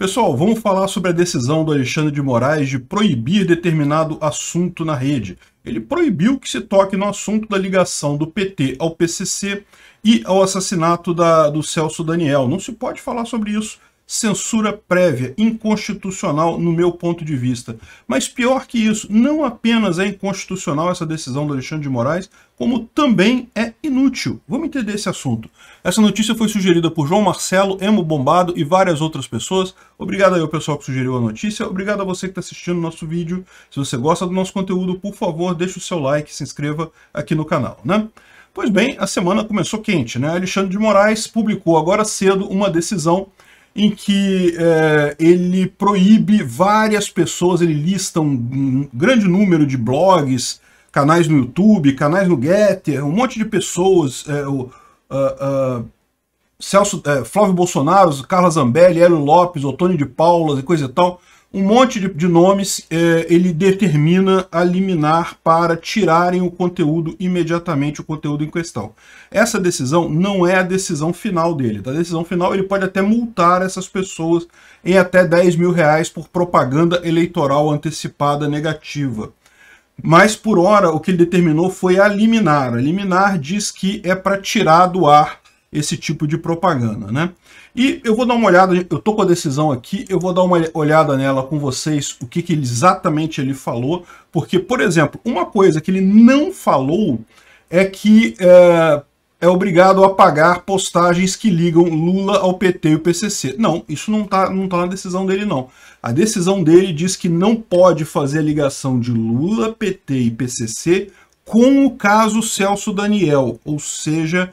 Pessoal, vamos falar sobre a decisão do Alexandre de Moraes de proibir determinado assunto na rede. Ele proibiu que se toque no assunto da ligação do PT ao PCC e ao assassinato da, do Celso Daniel. Não se pode falar sobre isso censura prévia, inconstitucional no meu ponto de vista. Mas pior que isso, não apenas é inconstitucional essa decisão do Alexandre de Moraes, como também é inútil. Vamos entender esse assunto. Essa notícia foi sugerida por João Marcelo, Emo Bombado e várias outras pessoas. Obrigado aí ao pessoal que sugeriu a notícia, obrigado a você que está assistindo o nosso vídeo. Se você gosta do nosso conteúdo, por favor, deixe o seu like, se inscreva aqui no canal, né? Pois bem, a semana começou quente, né? Alexandre de Moraes publicou agora cedo uma decisão em que é, ele proíbe várias pessoas, ele lista um, um, grande número de blogs, canais no YouTube, canais no Getter, um monte de pessoas, é, o, uh, uh, Celso, eh, Flávio Bolsonaro, Carla Zambelli, Hélio Lopes, Otônio de Paula, e coisa e tal, um monte de, de nomes, é, ele determina a liminar para tirarem o conteúdo imediatamente, o conteúdo em questão. Essa decisão não é a decisão final dele. Da decisão final, ele pode até multar essas pessoas em até 10 mil reais por propaganda eleitoral antecipada negativa. Mas, por hora, o que ele determinou foi a liminar. A liminar diz que é para tirar do ar esse tipo de propaganda, né? E eu vou dar uma olhada, eu tô com a decisão aqui, eu vou dar uma olhada nela com vocês, o que, que exatamente ele falou, porque, por exemplo, uma coisa que ele não falou é que é, é obrigado a pagar postagens que ligam Lula ao PT e o PCC. Não, isso não está não tá na decisão dele, não. A decisão dele diz que não pode fazer a ligação de Lula, PT e PCC com o caso Celso Daniel, ou seja,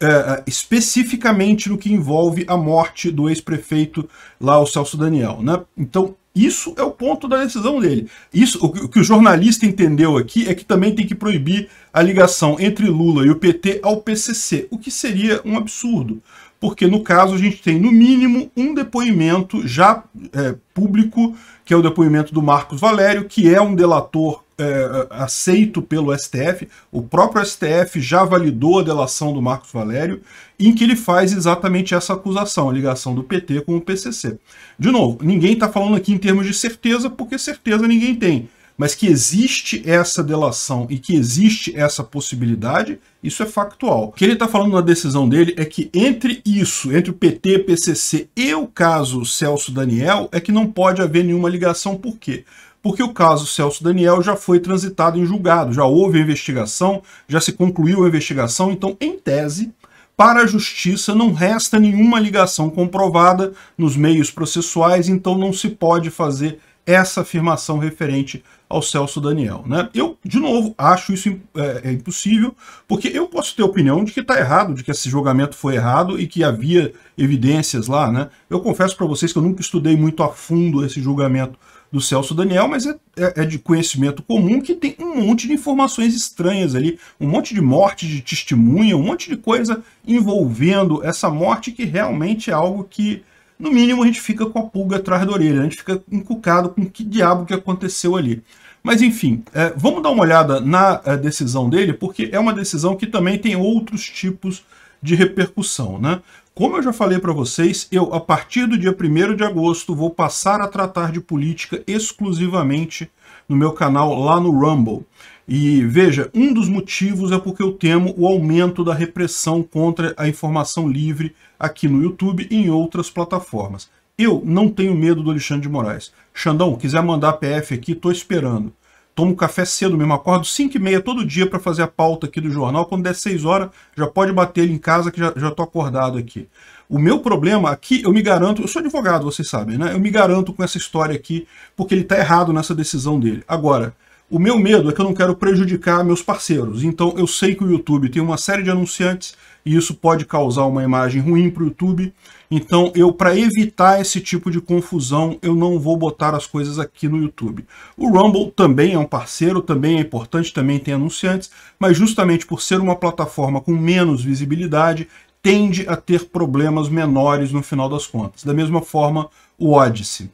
é, é, especificamente no que envolve a morte do ex-prefeito lá, o Celso Daniel. Né? Então, isso é o ponto da decisão dele. Isso, o que o jornalista entendeu aqui é que também tem que proibir a ligação entre Lula e o PT ao PCC, o que seria um absurdo porque no caso a gente tem no mínimo um depoimento já é, público, que é o depoimento do Marcos Valério, que é um delator é, aceito pelo STF. O próprio STF já validou a delação do Marcos Valério, em que ele faz exatamente essa acusação, a ligação do PT com o PCC. De novo, ninguém está falando aqui em termos de certeza, porque certeza ninguém tem mas que existe essa delação e que existe essa possibilidade, isso é factual. O que ele está falando na decisão dele é que entre isso, entre o PT, PCC e o caso Celso Daniel, é que não pode haver nenhuma ligação. Por quê? Porque o caso Celso Daniel já foi transitado em julgado, já houve investigação, já se concluiu a investigação, então, em tese, para a justiça não resta nenhuma ligação comprovada nos meios processuais, então não se pode fazer essa afirmação referente ao Celso Daniel. Né? Eu, de novo, acho isso é, é impossível, porque eu posso ter opinião de que está errado, de que esse julgamento foi errado e que havia evidências lá. Né? Eu confesso para vocês que eu nunca estudei muito a fundo esse julgamento do Celso Daniel, mas é, é, é, de conhecimento comum que tem um monte de informações estranhas ali, um monte de morte de testemunha, um monte de coisa envolvendo essa morte que realmente é algo que no mínimo a gente fica com a pulga atrás da orelha, a gente fica encucado com que diabo que aconteceu ali. Mas enfim, é, vamos dar uma olhada na é, decisão dele, porque é uma decisão que também tem outros tipos de repercussão. Né? Como eu já falei para vocês, eu, a partir do dia 1 de agosto, vou passar a tratar de política exclusivamente no meu canal lá no Rumble. E veja, um dos motivos é porque eu temo o aumento da repressão contra a informação livre aqui no YouTube e em outras plataformas. Eu não tenho medo do Alexandre de Moraes. Xandão, quiser mandar PF aqui, estou esperando. Tomo café cedo mesmo, acordo 5 e meia todo dia para fazer a pauta aqui do jornal. Quando der 6 horas, já pode bater ele em casa que já estou acordado aqui. O meu problema aqui, eu me garanto, eu sou advogado, vocês sabem, né? Eu me garanto com essa história aqui, porque ele está errado nessa decisão dele. Agora, o meu medo é que eu não quero prejudicar meus parceiros, então eu sei que o YouTube tem uma série de anunciantes e isso pode causar uma imagem ruim para o YouTube. Então, eu para evitar esse tipo de confusão, eu não vou botar as coisas aqui no YouTube. O Rumble também é um parceiro, também é importante, também tem anunciantes, mas justamente por ser uma plataforma com menos visibilidade, tende a ter problemas menores no final das contas. Da mesma forma, o Odyssey.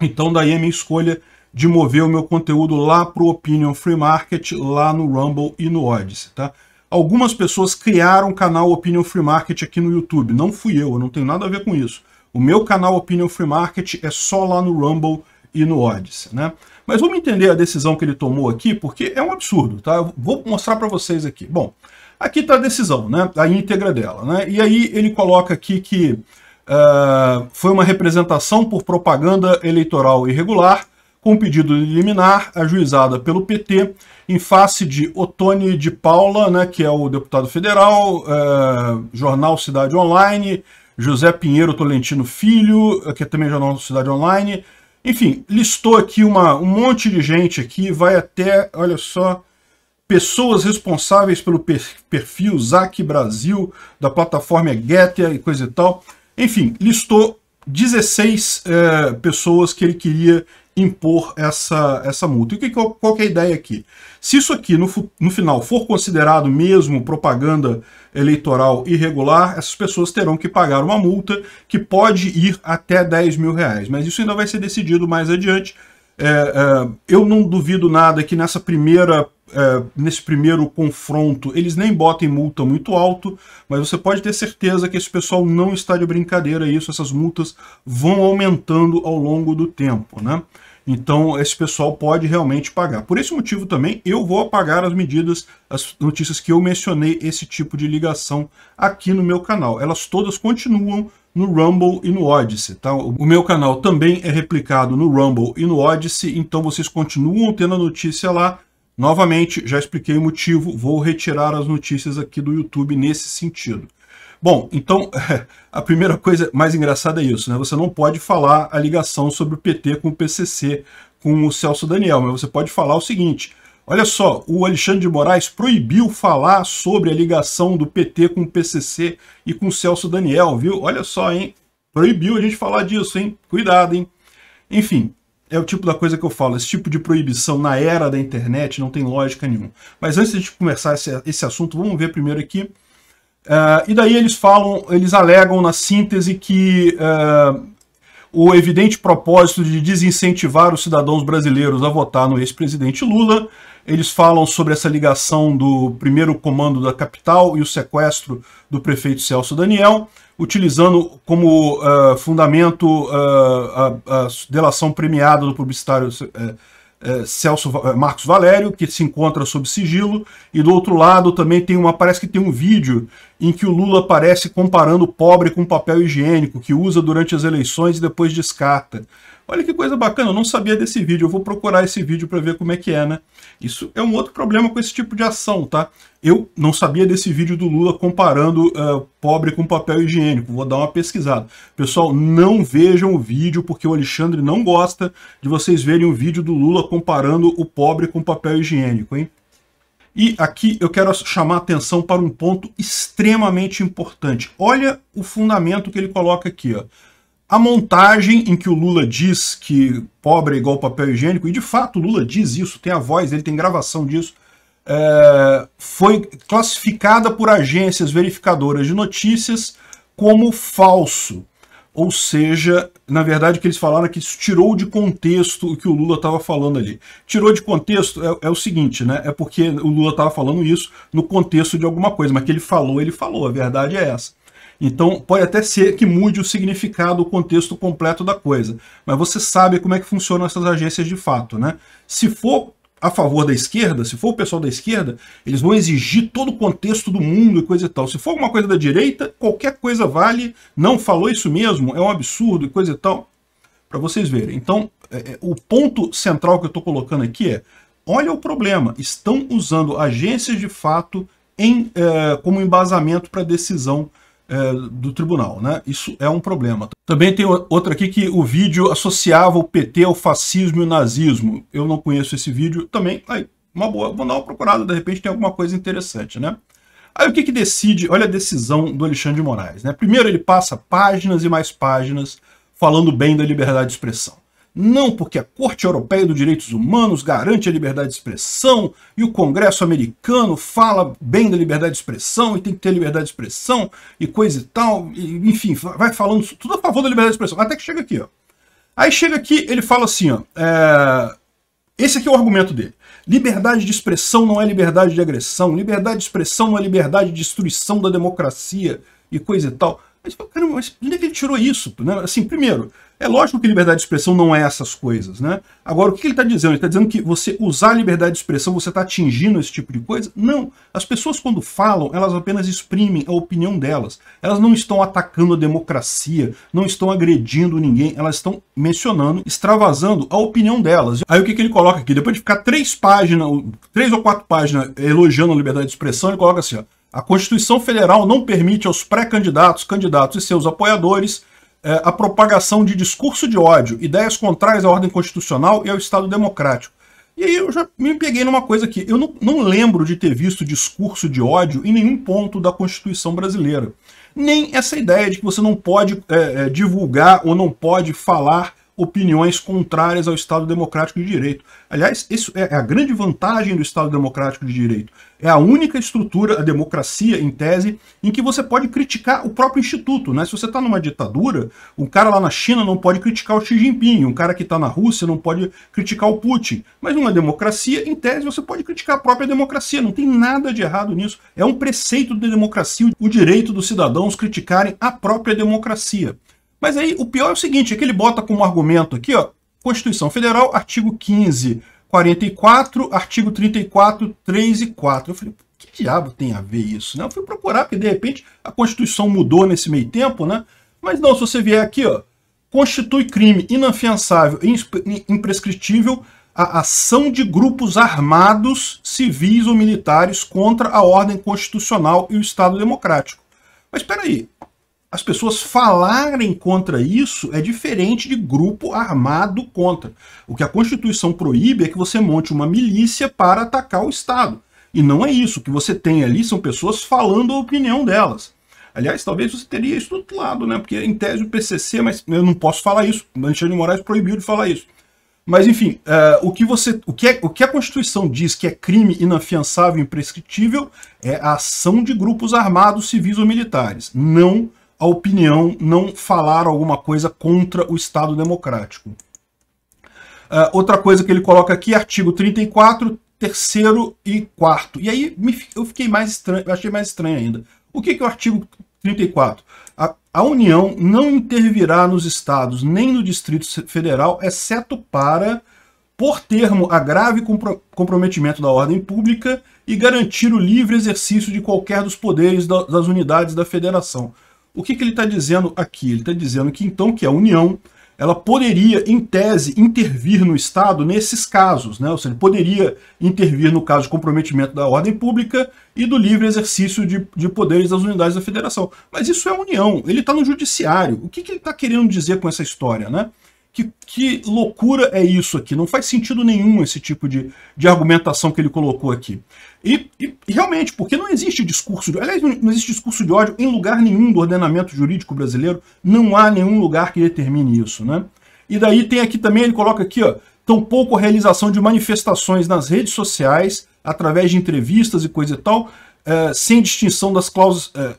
Então daí a minha escolha de mover o meu conteúdo lá para o Opinion Free Market, lá no Rumble e no Odyssey, tá? Algumas pessoas criaram o canal Opinion Free Market aqui no YouTube. Não fui eu, eu não tenho nada a ver com isso. O meu canal Opinion Free Market é só lá no Rumble e no Odyssey, né? Mas vamos entender a decisão que ele tomou aqui, porque é um absurdo, tá? Eu vou mostrar para vocês aqui. Bom, aqui está a decisão, né? A íntegra dela, né? E aí ele coloca aqui que uh, foi uma representação por propaganda eleitoral irregular com pedido de liminar ajuizada pelo PT em face de Otone de Paula, né, que é o deputado federal, é, Jornal Cidade Online, José Pinheiro Tolentino Filho, que é também Jornal Cidade Online. Enfim, listou aqui uma, um monte de gente aqui, vai até, olha só, pessoas responsáveis pelo perfil ZAC Brasil, da plataforma Getter e coisa e tal. Enfim, listou 16 é, pessoas que ele queria impor essa, essa multa. E que, qual que é a ideia aqui? Se isso aqui, no, no final, for considerado mesmo propaganda eleitoral irregular, essas pessoas terão que pagar uma multa que pode ir até 10 mil reais. Mas isso ainda vai ser decidido mais adiante, é, é, eu não duvido nada que nessa primeira é, nesse primeiro confronto, eles nem botem multa muito alto, mas você pode ter certeza que esse pessoal não está de brincadeira isso, essas multas vão aumentando ao longo do tempo, né? Então esse pessoal pode realmente pagar. Por esse motivo também eu vou apagar as medidas, as notícias que eu mencionei esse tipo de ligação aqui no meu canal. Elas todas continuam no Rumble e no Odyssey, tá? O meu canal também é replicado no Rumble e no Odyssey, então vocês continuam tendo a notícia lá. Novamente, já expliquei o motivo, vou retirar as notícias aqui do YouTube nesse sentido. Bom, então, a primeira coisa mais engraçada é isso, né? Você não pode falar a ligação sobre o PT com o PCC, com o Celso Daniel, mas você pode falar o seguinte, Olha só, o Alexandre de Moraes proibiu falar sobre a ligação do PT com o PCC e com o Celso Daniel, viu? Olha só, hein? Proibiu a gente falar disso, hein? Cuidado, hein? Enfim, é o tipo da coisa que eu falo. Esse tipo de proibição na era da internet não tem lógica nenhuma. Mas antes de a gente começar esse, esse assunto, vamos ver primeiro aqui. Uh, e daí eles falam, eles alegam na síntese que uh, o evidente propósito de desincentivar os cidadãos brasileiros a votar no ex-presidente Lula eles falam sobre essa ligação do primeiro comando da capital e o sequestro do prefeito Celso Daniel, utilizando como uh, fundamento uh, a, a, delação premiada do publicitário uh, Celso Marcos Valério, que se encontra sob sigilo, e do outro lado também tem uma parece que tem um vídeo em que o Lula aparece comparando o pobre com papel higiênico que usa durante as eleições e depois descarta. Olha que coisa bacana, eu não sabia desse vídeo, eu vou procurar esse vídeo para ver como é que é, né? Isso é um outro problema com esse tipo de ação, tá? Eu não sabia desse vídeo do Lula comparando uh, pobre com papel higiênico, vou dar uma pesquisada. Pessoal, não vejam o vídeo, porque o Alexandre não gosta de vocês verem o vídeo do Lula comparando o pobre com papel higiênico, hein? E aqui eu quero chamar atenção para um ponto extremamente importante. Olha o fundamento que ele coloca aqui, ó a montagem em que o Lula diz que pobre é igual papel higiênico, e de fato o Lula diz isso, tem a voz, ele tem gravação disso, é, foi classificada por agências verificadoras de notícias como falso. Ou seja, na verdade, que eles falaram é que isso tirou de contexto o que o Lula estava falando ali. Tirou de contexto é, é, o seguinte, né? É porque o Lula estava falando isso no contexto de alguma coisa, mas que ele falou, ele falou, a verdade é essa. Então, pode até ser que mude o significado, o contexto completo da coisa, mas você sabe como é que funcionam essas agências de fato, né? Se for a favor da esquerda, se for o pessoal da esquerda, eles vão exigir todo o contexto do mundo e coisa e tal. Se for alguma coisa da direita, qualquer coisa vale, não falou isso mesmo, é um absurdo e coisa e tal. Para vocês verem. Então, é, é, o ponto central que eu estou colocando aqui é, olha o problema, estão usando agências de fato em, é, como embasamento para decisão é, do tribunal. Né? Isso é um problema. Também tem outra aqui que o vídeo associava o PT ao fascismo e o nazismo. Eu não conheço esse vídeo também. Aí, uma boa, vou dar uma procurada, de repente tem alguma coisa interessante, né? Aí o que, que decide? Olha a decisão do Alexandre de Moraes. Né? Primeiro ele passa páginas e mais páginas falando bem da liberdade de expressão. Não porque a Corte Europeia dos Direitos Humanos garante a liberdade de expressão e o Congresso americano fala bem da liberdade de expressão e tem que ter liberdade de expressão e coisa e tal, e, enfim, vai falando tudo a favor da liberdade de expressão, até que chega aqui, ó. Aí chega aqui, ele fala assim, ó, é... esse aqui é o argumento dele. Liberdade de expressão não é liberdade de agressão, liberdade de expressão não é liberdade de destruição da democracia e coisa e tal. Mas, cara, mas onde é que ele tirou isso? Né? Assim, primeiro, é lógico que liberdade de expressão não é essas coisas, né? Agora, o que ele está dizendo? Ele está dizendo que você usar a liberdade de expressão, você está atingindo esse tipo de coisa? Não. As pessoas, quando falam, elas apenas exprimem a opinião delas. Elas não estão atacando a democracia, não estão agredindo ninguém, elas estão mencionando, extravasando a opinião delas. Aí o que, que ele coloca aqui? Depois de ficar três páginas, três ou quatro páginas elogiando a liberdade de expressão, ele coloca assim, ó. A Constituição Federal não permite aos pré-candidatos, candidatos e seus apoiadores é, a propagação de discurso de ódio, ideias contrárias à ordem constitucional e ao Estado democrático. E aí eu já me peguei numa coisa aqui. Eu não, não lembro de ter visto discurso de ódio em nenhum ponto da Constituição brasileira. Nem essa ideia de que você não pode é, é, divulgar ou não pode falar opiniões contrárias ao Estado Democrático de Direito. Aliás, isso é a grande vantagem do Estado Democrático de Direito. É a única estrutura, a democracia, em tese, em que você pode criticar o próprio instituto. Né? Se você está numa ditadura, um cara lá na China não pode criticar o Xi Jinping, um cara que está na Rússia não pode criticar o Putin. Mas numa democracia, em tese, você pode criticar a própria democracia. Não tem nada de errado nisso. É um preceito da democracia o direito dos cidadãos criticarem a própria democracia. Mas aí o pior é o seguinte, é que ele bota como argumento aqui, ó, Constituição Federal, artigo 15, 44, artigo 34, 3 e 4. Eu falei, que diabo tem a ver isso? Né? Eu fui procurar, porque de repente a Constituição mudou nesse meio tempo, né? Mas não, se você vier aqui, ó, constitui crime inafiançável e imprescritível a ação de grupos armados, civis ou militares contra a ordem constitucional e o Estado democrático. Mas espera aí, as pessoas falarem contra isso é diferente de grupo armado contra. O que a Constituição proíbe é que você monte uma milícia para atacar o Estado. E não é isso. O que você tem ali são pessoas falando a opinião delas. Aliás, talvez você teria isso do outro lado, né? Porque em tese o PCC, mas eu não posso falar isso. Alexandre de Moraes proibiu de falar isso. Mas enfim, uh, o, que você, o, que é, o que a Constituição diz que é crime inafiançável e imprescritível é a ação de grupos armados, civis ou militares. Não a opinião não falar alguma coisa contra o Estado Democrático. Uh, outra coisa que ele coloca aqui, artigo 34, terceiro e quarto. E aí me, eu fiquei mais estranho, achei mais estranho ainda. O que, que é o artigo 34? A, a União não intervirá nos estados nem no Distrito Federal, exceto para, por termo a grave compro, comprometimento da ordem pública e garantir o livre exercício de qualquer dos poderes da, das unidades da federação. O que, que ele está dizendo aqui? Ele está dizendo que então que a União ela poderia, em tese, intervir no Estado nesses casos, né? ou seja, poderia intervir no caso de comprometimento da ordem pública e do livre exercício de, de poderes das unidades da federação. Mas isso é a União, ele está no judiciário. O que, que ele está querendo dizer com essa história? Né? que, que loucura é isso aqui? Não faz sentido nenhum esse tipo de, de argumentação que ele colocou aqui. E, e, realmente, porque não existe discurso de aliás, não existe discurso de ódio em lugar nenhum do ordenamento jurídico brasileiro, não há nenhum lugar que determine isso, né? E daí tem aqui também, ele coloca aqui, ó, tampouco a realização de manifestações nas redes sociais, através de entrevistas e coisa e tal, eh, sem distinção das cláusulas, eh,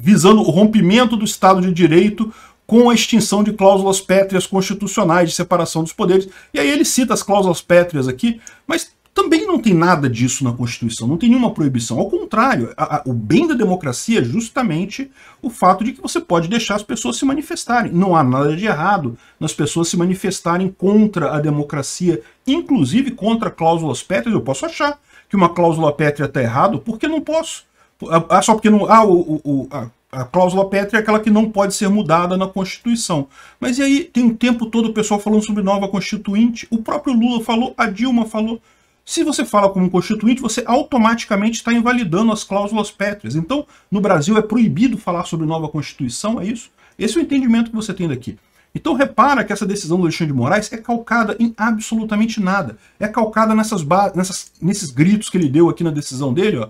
visando o rompimento do Estado de Direito com a extinção de cláusulas pétreas constitucionais de separação dos poderes. E aí ele cita as cláusulas pétreas aqui, mas também não tem nada disso na Constituição, não tem nenhuma proibição. Ao contrário, a, a, o bem da democracia é justamente o fato de que você pode deixar as pessoas se manifestarem. Não há nada de errado nas pessoas se manifestarem contra a democracia, inclusive contra cláusulas pétreas. Eu posso achar que uma cláusula pétrea está errado, porque não posso. Ah, só porque não. Ah, o, o, o, a a cláusula pétrea é aquela que não pode ser mudada na Constituição. Mas e aí tem um tempo todo o pessoal falando sobre nova constituinte, o próprio Lula falou, a Dilma falou. Se você fala como constituinte, você automaticamente está invalidando as cláusulas pétreas. Então, no Brasil é proibido falar sobre nova constituição, é isso? Esse é o entendimento que você tem daqui. Então repara que essa decisão do Alexandre de Moraes é calcada em absolutamente nada. É calcada nessas, nessas nesses gritos que ele deu aqui na decisão dele, ó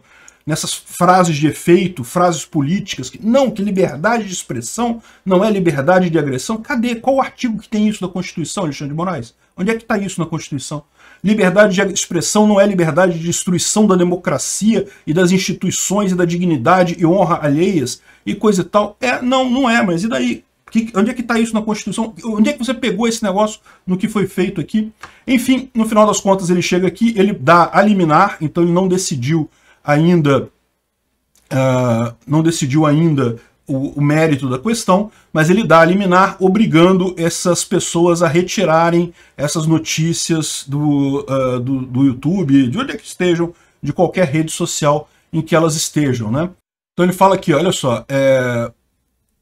nessas frases de efeito, frases políticas, que, não, que liberdade de expressão não é liberdade de agressão. Cadê? Qual o artigo que tem isso na Constituição, Alexandre de Moraes? Onde é que está isso na Constituição? Liberdade de expressão não é liberdade de destruição da democracia e das instituições e da dignidade e honra alheias e coisa e tal. É, não, não é, mas e daí? Que, onde é que está isso na Constituição? Onde é que você pegou esse negócio no que foi feito aqui? Enfim, no final das contas, ele chega aqui, ele dá a liminar, então ele não decidiu ainda uh, não decidiu ainda o, o, mérito da questão, mas ele dá a liminar obrigando essas pessoas a retirarem essas notícias do, uh, do, do YouTube, de onde é que estejam, de qualquer rede social em que elas estejam. Né? Então ele fala aqui, olha só, é,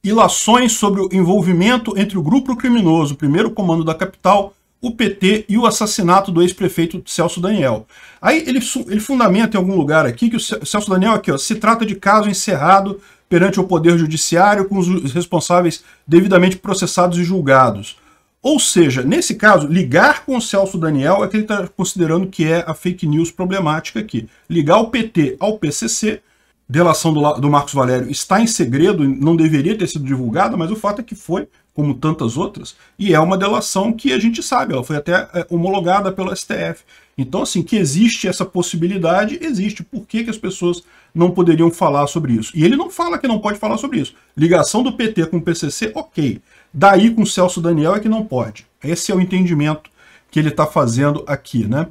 ilações sobre o envolvimento entre o grupo criminoso, o primeiro comando da capital, o PT e o assassinato do ex-prefeito Celso Daniel. Aí ele, ele fundamenta em algum lugar aqui que o Celso Daniel aqui, ó, se trata de caso encerrado perante o Poder Judiciário com os responsáveis devidamente processados e julgados. Ou seja, nesse caso, ligar com o Celso Daniel é que ele está considerando que é a fake news problemática aqui. Ligar o PT ao PCC, delação do, do Marcos Valério está em segredo, não deveria ter sido divulgada, mas o fato é que foi, como tantas outras, e é uma delação que a gente sabe, ela foi até é, homologada pelo STF. Então, assim, que existe essa possibilidade, existe. Por que, que as pessoas não poderiam falar sobre isso? E ele não fala que não pode falar sobre isso. Ligação do PT com o PCC, ok. Daí com o Celso Daniel é que não pode. Esse é o entendimento que ele está fazendo aqui, né?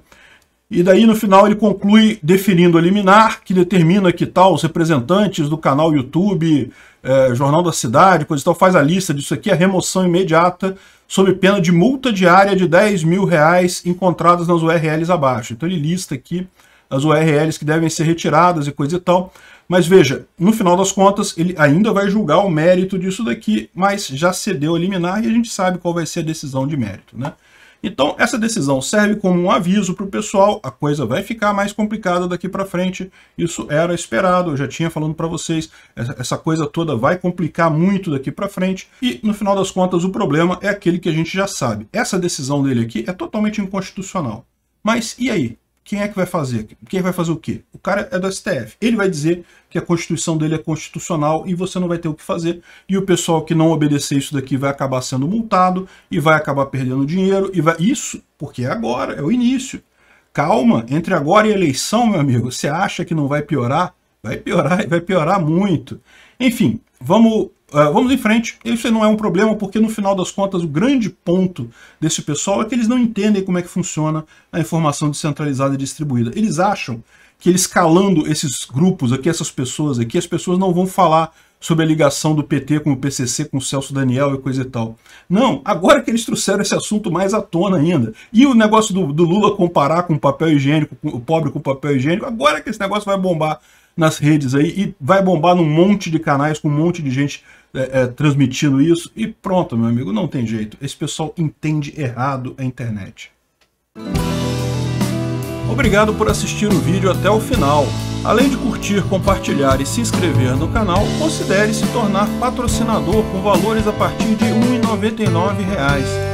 E daí, no final, ele conclui definindo a liminar, que determina que tal os representantes do canal YouTube é, Jornal da Cidade, coisa e tal, faz a lista disso aqui, a remoção imediata sob pena de multa diária de 10 mil reais encontradas nas URLs abaixo. Então ele lista aqui as URLs que devem ser retiradas e coisa e tal. Mas veja, no final das contas, ele ainda vai julgar o mérito disso daqui, mas já cedeu a liminar e a gente sabe qual vai ser a decisão de mérito, né? Então, essa decisão serve como um aviso para o pessoal, a coisa vai ficar mais complicada daqui para frente, isso era esperado, eu já tinha falando para vocês, essa coisa toda vai complicar muito daqui para frente, e no final das contas o problema é aquele que a gente já sabe. Essa decisão dele aqui é totalmente inconstitucional. Mas e aí? Quem é que vai fazer? Quem é vai fazer o quê? O cara é do STF. Ele vai dizer que a Constituição dele é constitucional e você não vai ter o que fazer. E o pessoal que não obedecer isso daqui vai acabar sendo multado e vai acabar perdendo dinheiro. e vai... Isso porque é agora, é o início. Calma, entre agora e eleição, meu amigo, você acha que não vai piorar? Vai piorar e vai piorar muito. Enfim, vamos Uh, vamos em frente. Isso não é um problema, porque no final das contas o grande ponto desse pessoal é que eles não entendem como é que funciona a informação descentralizada e distribuída. Eles acham que eles calando esses grupos aqui, essas pessoas aqui, as pessoas não vão falar sobre a ligação do PT com o PCC, com o Celso Daniel e coisa e tal. Não, agora que eles trouxeram esse assunto mais à tona ainda. E o negócio do, do Lula comparar com o papel higiênico, com, o pobre com o papel higiênico, agora que esse negócio vai bombar nas redes aí e vai bombar num monte de canais com um monte de gente é, é, transmitindo isso. E pronto, meu amigo, não tem jeito. Esse pessoal entende errado a internet. Obrigado por assistir o vídeo até o final. Além de curtir, compartilhar e se inscrever no canal, considere se tornar patrocinador com valores a partir de R$ 1,99